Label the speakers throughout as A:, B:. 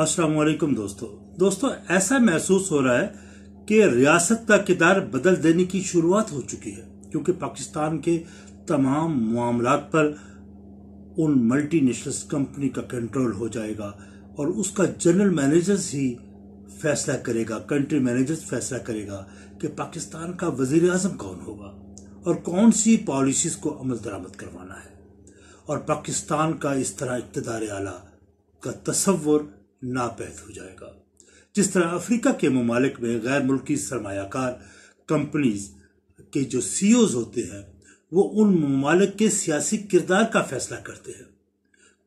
A: अस्सलाम दोस्तों दोस्तों ऐसा महसूस हो रहा है कि रियासत का किरदार बदल देने की शुरुआत हो चुकी है क्योंकि पाकिस्तान के तमाम मामला पर उन मल्टीनेशनल कंपनी का कंट्रोल हो जाएगा और उसका जनरल मैनेजर्स ही फैसला करेगा कंट्री मैनेजर्स फैसला करेगा कि पाकिस्तान का वजीर अजम कौन होगा और कौन सी पॉलिसीज को अमल दरामद करवाना है और पाकिस्तान का इस तरह इकतदार आला का तस्वर नापैद हो जाएगा जिस तरह अफ्रीका के ममालिक में गैर मुल्की सरमाकार कंपनीज के जो सीईओज e होते हैं वो उन ममालिक के सियासी किरदार का फैसला करते हैं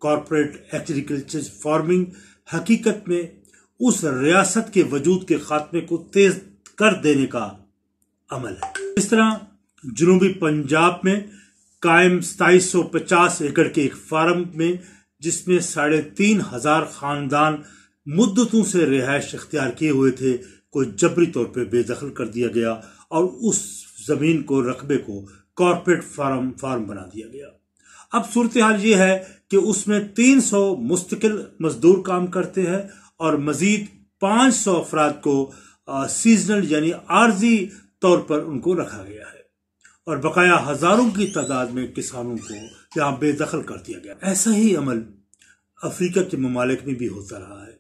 A: कॉरपोरेट एग्रीकल्चर फार्मिंग हकीकत में उस रियासत के वजूद के खात्मे को तेज कर देने का अमल है इस तरह जनूबी पंजाब में कायम पचास एकड़ के एक फार्म में जिसमें साढ़े तीन हजार खानदान मुद्दतों से रिहायश अख्तियार किए हुए थे को जबरी तौर पर बेदखल कर दिया गया और उस ज़मीन को रकबे को कॉरपोरेट फार्म फार्म बना दिया गया अब सूरत हाल ये है कि उसमें 300 मुस्तकिल मजदूर काम करते हैं और मजीद 500 सौ अफराद को आ, सीजनल यानी आर्जी तौर पर उनको रखा गया है और बकाया हजारों की तादाद में किसानों को यहाँ बेदखल कर दिया गया ऐसा ही अमल अफ्रीका के ममालिक में भी होता रहा है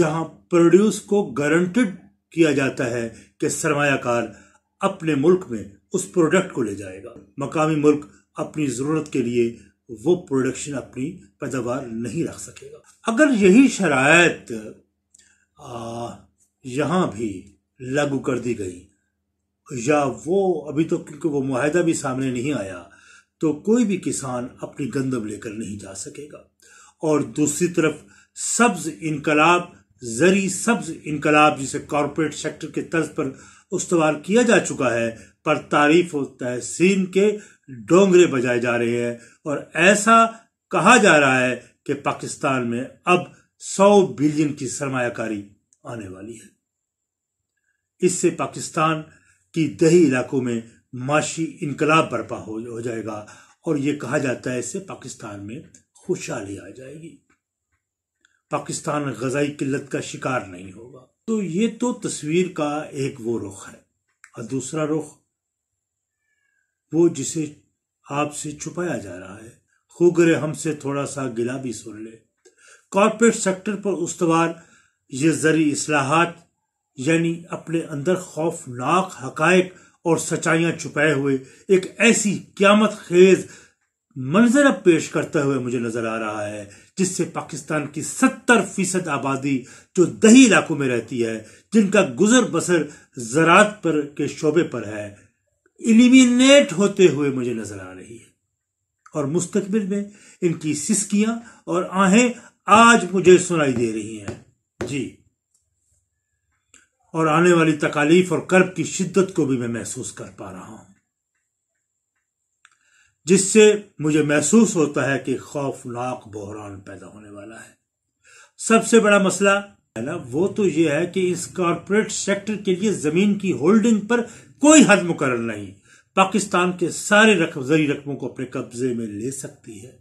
A: जहां प्रोड्यूस को गारंटेड किया जाता है कि सरमाकार अपने मुल्क में उस प्रोडक्ट को ले जाएगा मकामी मुल्क अपनी ज़रूरत के लिए वो प्रोडक्शन अपनी पैदावार नहीं रख सकेगा अगर यही शरात यहाँ भी लागू कर दी गई या वो अभी तो क्योंकि वो माहदा भी सामने नहीं आया तो कोई भी किसान अपनी गंदम लेकर नहीं जा सकेगा और दूसरी तरफ सब्ज इनकलाब जरी सब्ज इनकलाब जिसे कॉरपोरेट सेक्टर के तर्ज पर उसवार किया जा चुका है पर तारीफ और तहसीन के डोंगरे बजाए जा रहे हैं और ऐसा कहा जा रहा है कि पाकिस्तान में अब 100 बिलियन की सरमाकारी आने वाली है इससे पाकिस्तान की दही इलाकों में माशी इनकलाब बर्पा हो, जाएगा और ये कहा जाता है इससे पाकिस्तान में खुशहाली आ जाएगी पाकिस्तान गजाई किल्लत का शिकार नहीं होगा तो ये तो तस्वीर का एक वो रुख है और दूसरा रुख वो जिसे आपसे छुपाया जा रहा है खुगरे हमसे थोड़ा सा गिला भी सुन ले कॉरपोरेट सेक्टर पर उसवार ये जरी असलाहत यानी अपने अंदर खौफनाक हकायक और सच्चाइयां छुपाए हुए एक ऐसी क्यामत खेज मंजर पेश करता हुए मुझे नजर आ रहा है जिससे पाकिस्तान की सत्तर फीसद आबादी जो दही इलाकों में रहती है जिनका गुजर बसर जरात पर के शोबे पर है इलिमिनेट होते हुए मुझे नजर आ रही है और मुस्तकबिल में इनकी सिस्कियां और आहें आज मुझे सुनाई दे रही हैं जी और आने वाली तकालीफ और कर्ब की शिद्दत को भी मैं महसूस कर पा रहा हूं जिससे मुझे महसूस होता है कि खौफनाक बहरान पैदा होने वाला है सबसे बड़ा मसला ना वो तो यह है कि इस कॉरपोरेट सेक्टर के लिए जमीन की होल्डिंग पर कोई हद मुकर नहीं पाकिस्तान के सारे रकम जरी रकमों को अपने कब्जे में ले सकती है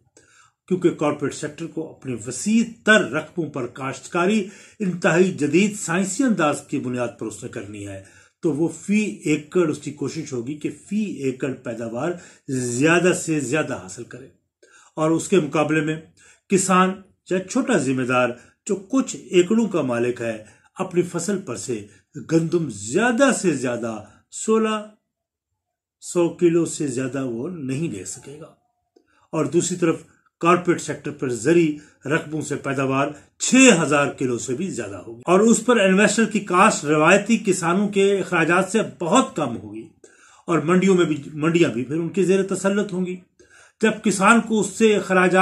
A: क्योंकि कॉरपोरेट सेक्टर को अपने वसी तर रकमों पर काश्तकारी इंतहाई जदीद साइंसी अंदाज की बुनियाद पर उसने करनी है तो वो फी एकड़ उसकी कोशिश होगी कि फी एकड़ पैदावार ज्यादा से ज्यादा हासिल करे और उसके मुकाबले में किसान या छोटा जिम्मेदार जो कुछ एकड़ों का मालिक है अपनी फसल पर से गंदम ज्यादा से ज्यादा सोलह सौ किलो से ज्यादा वो नहीं ले सकेगा और दूसरी तरफ कारपोरेट सेक्टर पर जरी रकबों से पैदावार 6000 किलो से भी ज्यादा होगी और उस पर इन्वेस्टर की कास्ट रवायती किसानों के अखराज से बहुत कम होगी और मंडियों में भी मंडियां भी फिर उनकी जेर तसलत होंगी जब किसान को उससे अखराज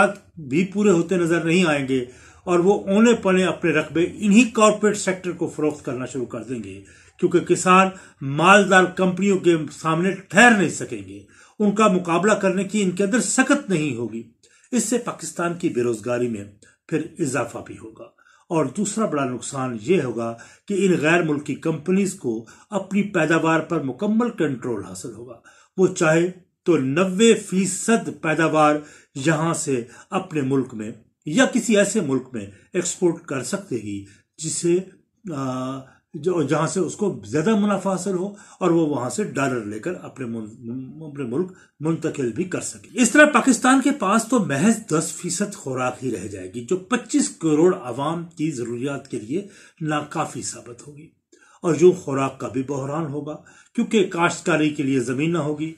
A: भी पूरे होते नजर नहीं आएंगे और वो ओने पने अपने रकबे इन्हीं कॉरपोरेट सेक्टर को फरोख्त करना शुरू कर देंगे क्योंकि किसान मालदार कंपनियों के सामने ठहर नहीं सकेंगे उनका मुकाबला करने की इनके अंदर सख्त नहीं होगी इससे पाकिस्तान की बेरोजगारी में फिर इजाफा भी होगा और दूसरा बड़ा नुकसान ये होगा कि इन गैर मुल्की कंपनीज को अपनी पैदावार पर मुकम्मल कंट्रोल हासिल होगा वो चाहे तो नब्बे फीसद पैदावार यहां से अपने मुल्क में या किसी ऐसे मुल्क में एक्सपोर्ट कर सकते ही जिसे आ, जो जहाँ से उसको ज़्यादा मुनाफा हासिल हो और वो वहाँ से डॉलर लेकर अपने अपने मुल्क मुंतकिल भी कर सके इस तरह पाकिस्तान के पास तो महज 10 फीसद खुराक ही रह जाएगी जो 25 करोड़ आवाम की ज़रूरियात के लिए नाकाफ़ी साबित होगी और जो खुराक का भी बहरान होगा क्योंकि काश्तकारी के लिए ज़मीन ना होगी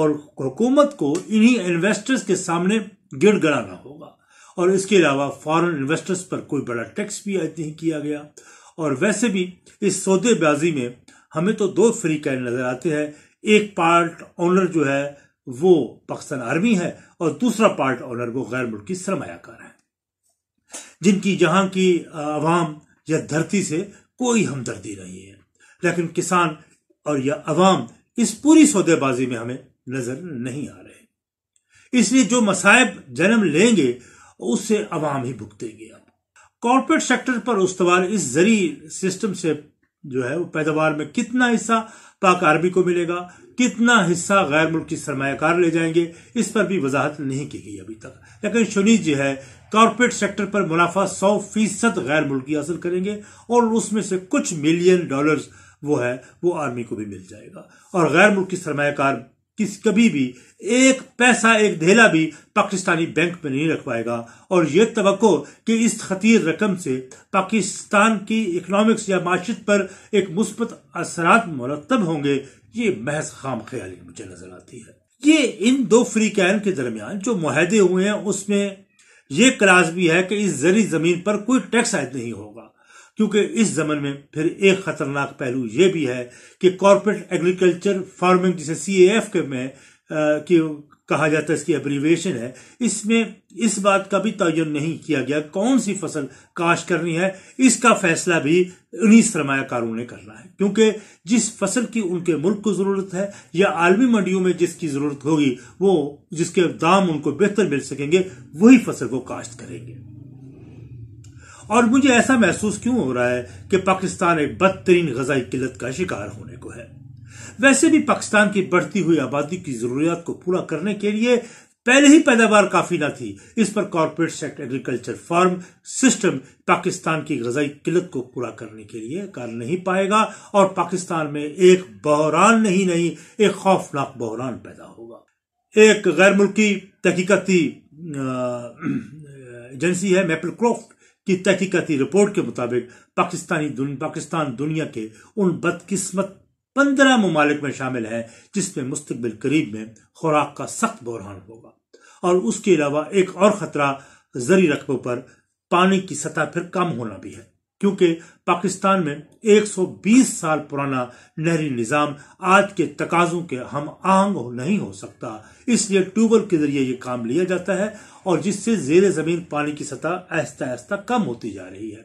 A: और हुकूमत को इन्हीं इन्वेस्टर्स के सामने गिड़गड़ाना होगा और इसके अलावा फॉरेन इन्वेस्टर्स पर कोई बड़ा टैक्स भी नहीं किया गया और वैसे भी इस सौदेबाजी में हमें तो दो फ्री कैन नजर आते हैं एक पार्ट ऑनर जो है वो पाकिस्तान आर्मी है और दूसरा पार्ट ऑनर वो गैर मुल्की सरमायाकार है जिनकी जहां की आवाम या धरती से कोई हमदर्दी नहीं है लेकिन किसान और यह अवाम इस पूरी सौदेबाजी में हमें नजर नहीं आ रहे इसलिए जो मसायब जन्म लेंगे उससे अवाम ही भुगतेंगे कॉर्पोरेट सेक्टर पर उसवार इस जरी सिस्टम से जो है वो पैदावार में कितना हिस्सा पाक आर्मी को मिलेगा कितना हिस्सा गैर मुल्की सरमाकार ले जाएंगे इस पर भी वजाहत नहीं की गई अभी तक लेकिन शनीज जो है कॉरपोरेट सेक्टर पर मुनाफा सौ फीसद गैर मुल्की हासिल करेंगे और उसमें से कुछ मिलियन डॉलर्स वो है वो आर्मी को भी मिल जाएगा और गैर मुल्की सरमाकार किस कभी भी एक पैसा एक धेला भी पाकिस्तानी बैंक में नहीं रख पाएगा और ये तो कि इस खतीर रकम से पाकिस्तान की इकोनॉमिक्स या माशत पर एक मुस्बत असरात मुरतब होंगे ये महज खाम ख्याली मुझे नजर आती है ये इन दो फ्री कैन के दरमियान जो माहे हुए हैं उसमें ये क्लास भी है कि इस जरी जमीन पर कोई टैक्स आयद नहीं होगा क्योंकि इस जमन में फिर एक खतरनाक पहलू यह भी है कि कॉरपोरेट एग्रीकल्चर फार्मिंग जिसे सी एफ के में आ, कहा जाता है इसकी एब्रीवेशन है इसमें इस बात का भी तयन नहीं किया गया कौन सी फसल काश करनी है इसका फैसला भी उन्हीं सरमाकारों ने करना है क्योंकि जिस फसल की उनके मुल्क को जरूरत है या आलमी मंडियों में जिसकी जरूरत होगी वो जिसके दाम उनको बेहतर मिल सकेंगे वही फसल को काश्त करेंगे और मुझे ऐसा महसूस क्यों हो रहा है कि पाकिस्तान एक बदतरीन गजाई किल्लत का शिकार होने को है वैसे भी पाकिस्तान की बढ़ती हुई आबादी की जरूरत को पूरा करने के लिए पहले ही पैदावार काफी ना थी इस पर corporate sector agriculture farm system Pakistan की गजाई किल्लत को पूरा करने के लिए कर नहीं पाएगा और पाकिस्तान में एक बहरान नहीं नहीं एक खौफनाक बहरान पैदा होगा एक गैर मुल्की तहकीकती एजेंसी है मेपल क्रॉफ्ट की तहकीकती रिपोर्ट के मुताबिक पाकिस्तानी दुन, पाकिस्तान दुनिया के उन बदकिस्मत पंद्रह ममालिक में शामिल है जिसमें मुस्तबिल करीब में खुराक का सख्त बहरान होगा और उसके अलावा एक और खतरा जरी रकबों पर पानी की सतह फिर कम होना भी है क्योंकि पाकिस्तान में 120 साल पुराना नहरी निज़ाम आज के तकाजों के हम आहंग नहीं हो सकता इसलिए ट्यूबवेल के जरिए ये काम लिया जाता है और जिससे जेर ज़मीन पानी की सतह आहिस्ता आहिस्ता कम होती जा रही है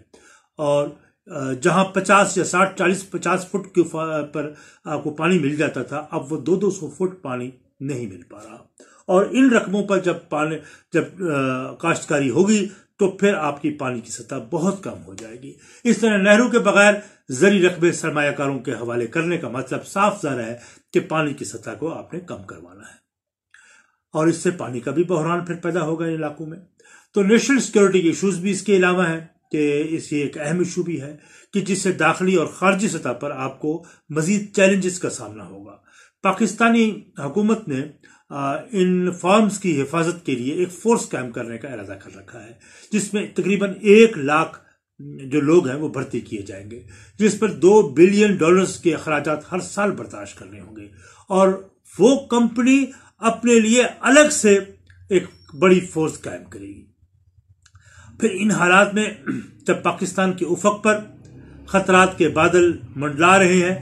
A: और जहां 50 या 60 40 50 फुट के पर आपको पानी मिल जाता था अब वो दो दो सौ फुट पानी नहीं मिल पा रहा और इन रकमों पर जब पानी जब काश्तकारी होगी तो फिर आपकी पानी की सतह बहुत कम हो जाएगी इस तरह नेहरू के बगैर जरी रकबे सरमाकारों के हवाले करने का मतलब साफ रहा है कि पानी की सतह को आपने कम करवाना है और इससे पानी का भी बहरान फिर पैदा होगा इलाकों में तो नेशनल सिक्योरिटी के इशूज भी इसके अलावा है कि इसकी एक अहम इशू भी है कि जिससे दाखिली और खारजी सतह पर आपको मजीद चैलेंजेस का सामना होगा पाकिस्तानी हुकूमत ने इन फार्म्स की हिफाजत के लिए एक फोर्स कायम करने का इरादा कर रखा है जिसमें तकरीबन एक लाख जो लोग हैं वो भर्ती किए जाएंगे जिस पर दो बिलियन डॉलर्स के अखराज हर साल बर्दाश्त करने होंगे और वो कंपनी अपने लिए अलग से एक बड़ी फोर्स कायम करेगी फिर इन हालात में जब पाकिस्तान के उफक पर खतरात के बादल मंडला रहे हैं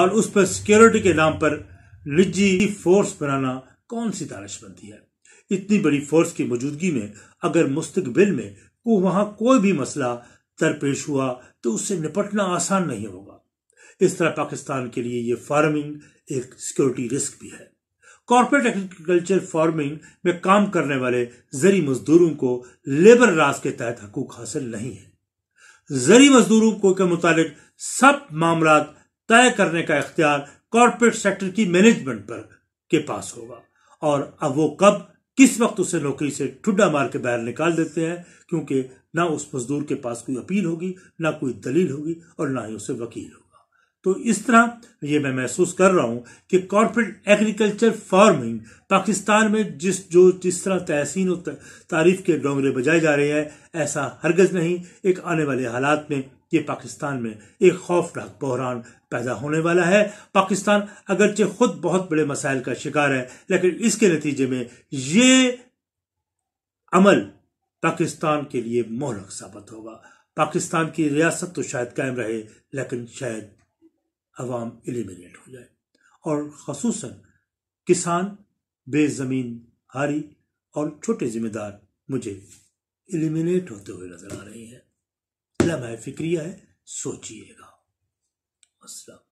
A: और उस पर सिक्योरिटी के नाम पर निजी फोर्स बनाना कौन सी बनती है इतनी बड़ी फोर्स की मौजूदगी में अगर मुस्तकबिल में को वहां कोई भी मसला दरपेश हुआ तो उससे निपटना आसान नहीं होगा इस तरह पाकिस्तान के लिए यह फार्मिंग एक सिक्योरिटी रिस्क भी है कॉरपोरेट एग्रीकल्चर फार्मिंग में काम करने वाले जरी मजदूरों को लेबर राज के तहत हकूक हासिल नहीं है जरी मजदूरों को के मुताबिक सब मामला तय करने का इख्तियार कॉरपोरेट सेक्टर की मैनेजमेंट पर के पास होगा और अब वो कब किस वक्त उसे नौकरी से ठुड्डा मार के बाहर निकाल देते हैं क्योंकि ना उस मजदूर के पास कोई अपील होगी ना कोई दलील होगी और ना ही उसे वकील होगा तो इस तरह ये मैं महसूस कर रहा हूं कि कॉरपोरेट एग्रीकल्चर फार्मिंग पाकिस्तान में जिस जो जिस तरह तहसीन और तारीफ के डोंगरे बजाए जा रहे हैं ऐसा हरगज नहीं एक आने वाले हालात में ये पाकिस्तान में एक खौफनाक बहरान पैदा होने वाला है पाकिस्तान अगरचे खुद बहुत बड़े मसाइल का शिकार है लेकिन इसके नतीजे में ये अमल पाकिस्तान के लिए मोहलक साबित होगा पाकिस्तान की रियासत तो शायद कायम रहे लेकिन शायद अवाम एलिमिनेट हो जाए और खसूस किसान बेजमीन हारी और छोटे जिम्मेदार मुझे एलिमिनेट होते हुए नजर आ रहे हैं लम्हा फिक्रिया है सोचिएगा أصلا